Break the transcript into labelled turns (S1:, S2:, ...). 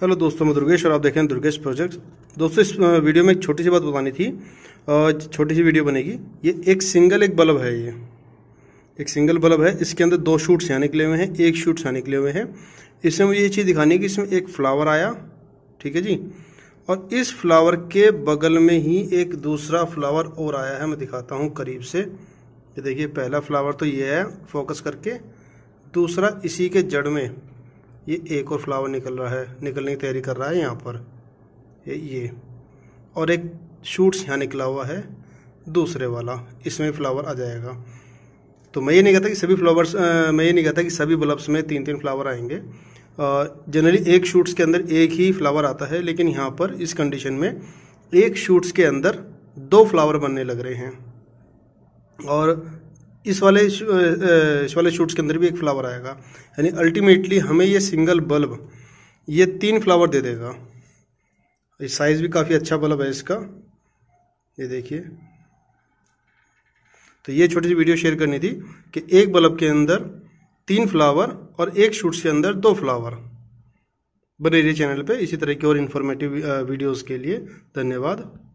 S1: hello दोस्तों मैं दुर्गेश और आप देख रहे हैं दुर्गेश प्रोजेक्ट दोस्तों इस वीडियो में एक छोटी सी बात बतानी थी छोटी सी वीडियो बनेगी ये एक सिंगल एक बल्ब है ये एक सिंगल बल्ब है इसके अंदर दो शूट्स यहाँ निकले हुए हैं एक शूट यहाँ निकले हुए हैं इसमें मुझे ये चीज़ दिखानी है कि इसमें एक फ्लावर आया ठीक है जी और इस फ्लावर के बगल में ही एक दूसरा फ्लावर और आया है मैं दिखाता हूँ करीब से ये देखिए पहला फ्लावर तो ये है फोकस करके दूसरा इसी के जड़ में ये एक और फ्लावर निकल रहा है निकलने की तैयारी कर रहा है यहाँ पर ये और एक शूट्स यहाँ निकला हुआ है दूसरे वाला इसमें फ्लावर आ जाएगा तो मैं ये नहीं कहता कि सभी फ्लावर्स मैं ये नहीं कहता कि सभी बल्ब्स में तीन तीन फ्लावर आएंगे जनरली एक शूट्स के अंदर एक ही फ्लावर आता है लेकिन यहाँ पर इस कंडीशन में एक शूट्स के अंदर दो फ्लावर बनने लग रहे हैं और इस वाले इस वाले शूट्स के अंदर भी एक फ्लावर आएगा यानी अल्टीमेटली हमें ये सिंगल बल्ब ये तीन फ्लावर दे देगा साइज़ भी काफ़ी अच्छा बल्ब है इसका ये देखिए तो ये छोटी सी वीडियो शेयर करनी थी कि एक बल्ब के अंदर तीन फ्लावर और एक शूट्स के अंदर दो फ्लावर बने चैनल पे इसी तरह की और इन्फॉर्मेटिव वीडियोस के लिए धन्यवाद